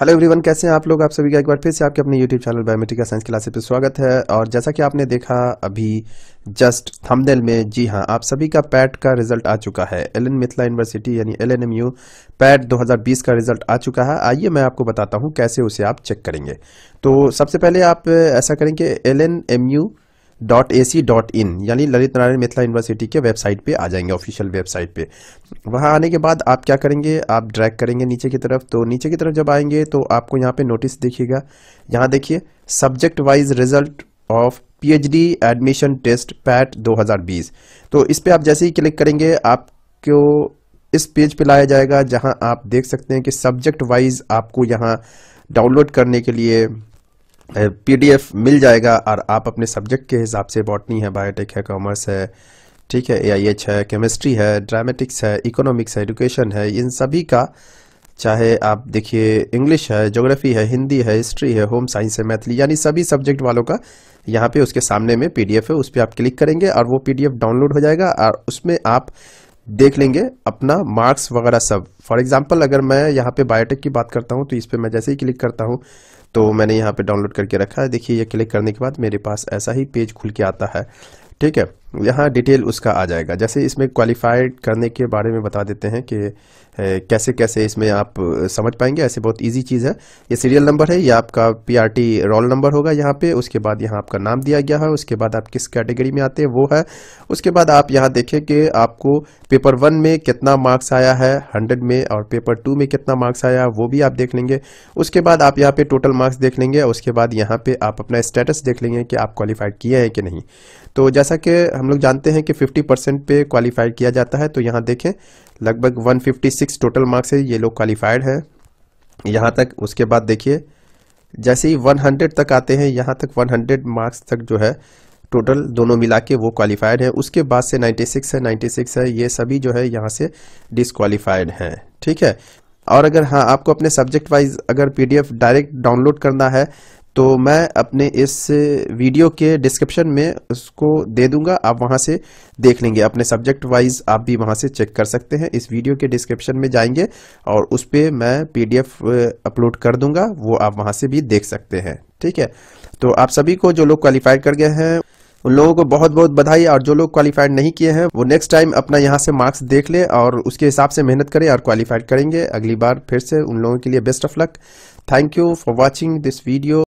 hello everyone कैसे हैं आप लोग आप सभी का एक बार फिर से आपके अपने YouTube channel Biometrica science classes पे स्वागत है और जैसा कि आपने देखा अभी जस्ट थंबनेल में जी हां आप सभी का पैट का रिजल्ट आ चुका है एल एन मिथिला यूनिवर्सिटी यानी L N M U PAT 2020 का रिजल्ट आ चुका है आइए मैं आपको बताता हूँ कैसे उसे आप चेक करेंगे तो सबसे पहले आप ऐसा करेंगे L N M U dot A C dot in यानी ललित नारायण मिथिला यूनिवर्सिटी के वेबसाइट पे आ जाएंगे ऑफिशियल वेबसाइट पे वहाँ आने के बाद आप क्या करेंगे आप ड्रैग करेंगे नीचे की तरफ तो नीचे की तरफ जब आएंगे तो आपको यहाँ पे नोटिस देखिएगा यहाँ देखिए subject wise result of the admission test PAT दो तो इस पर आप जैसे ही क्लिक करेंगे आपको इस पेज पे लाया जाएगा जहाँ आप देख सकते हैं कि सब्जेक्ट वाइज आपको यहाँ डाउनलोड करने के लिए पीडीएफ मिल जाएगा और आप अपने सब्जेक्ट के हिसाब से बॉटनी है बायोटेक है कॉमर्स है ठीक है ए है केमिस्ट्री है ड्रामेटिक्स है इकोनॉमिक्स है एडुकेशन है इन सभी का चाहे आप देखिए इंग्लिश है जोग्राफी है हिंदी है हिस्ट्री है होम साइंस है मैथिली यानी सभी सब्जेक्ट वालों का यहाँ पे उसके सामने में पीडीएफ है उस पर आप क्लिक करेंगे और वो पीडीएफ डाउनलोड हो जाएगा और उसमें आप देख लेंगे अपना मार्क्स वगैरह सब फॉर एग्जांपल अगर मैं यहाँ पे बायोटेक की बात करता हूँ तो इस पर मैं जैसे ही क्लिक करता हूँ तो मैंने यहाँ पे डाउनलोड करके रखा है देखिए ये क्लिक करने के बाद मेरे पास ऐसा ही पेज खुल के आता है ठीक है यहाँ डिटेल उसका आ जाएगा जैसे इसमें क्वालिफाइड करने के बारे में बता देते हैं कि कैसे कैसे इसमें आप समझ पाएंगे ऐसे बहुत इजी चीज़ है ये सीरियल नंबर है या आपका पीआरटी रोल नंबर होगा यहाँ पे उसके बाद यहाँ आपका नाम दिया गया है उसके बाद आप किस कैटेगरी में आते हैं वो है उसके बाद आप यहाँ देखें कि आपको पेपर वन में कितना मार्क्स आया है हंड्रेड में और पेपर टू में कितना मार्क्स आया वो भी आप देख लेंगे उसके बाद आप यहाँ पर टोटल मार्क्स देख लेंगे उसके बाद यहाँ पर आप अपना स्टेटस देख लेंगे कि आप क्वालिफाइड किए हैं कि नहीं तो जैसा कि हम लोग जानते हैं कि 50 परसेंट पे क्वालिफाइड किया जाता है तो यहाँ देखें लगभग 156 टोटल मार्क्स है ये लोग क्वालिफाइड हैं यहाँ तक उसके बाद देखिए जैसे ही 100 तक आते हैं यहाँ तक 100 मार्क्स तक जो है टोटल दोनों मिला के वो क्वालिफाइड है उसके बाद से 96 है 96 है ये सभी जो है यहाँ से डिसक्वालीफाइड हैं ठीक है और अगर हाँ आपको अपने सब्जेक्ट वाइज अगर पीडीएफ डायरेक्ट डाउनलोड करना है तो मैं अपने इस वीडियो के डिस्क्रिप्शन में उसको दे दूंगा आप वहां से देख लेंगे अपने सब्जेक्ट वाइज आप भी वहां से चेक कर सकते हैं इस वीडियो के डिस्क्रिप्शन में जाएंगे और उस पर मैं पीडीएफ अपलोड कर दूंगा वो आप वहां से भी देख सकते हैं ठीक है तो आप सभी को जो लोग क्वालिफाइड कर गए हैं उन लोगों को बहुत बहुत बधाई और जो लोग क्वालिफाइड नहीं किए हैं वो नेक्स्ट टाइम अपना यहाँ से मार्क्स देख ले और उसके हिसाब से मेहनत करें और क्वालिफाइड करेंगे अगली बार फिर से उन लोगों के लिए best of luck thank you for watching this video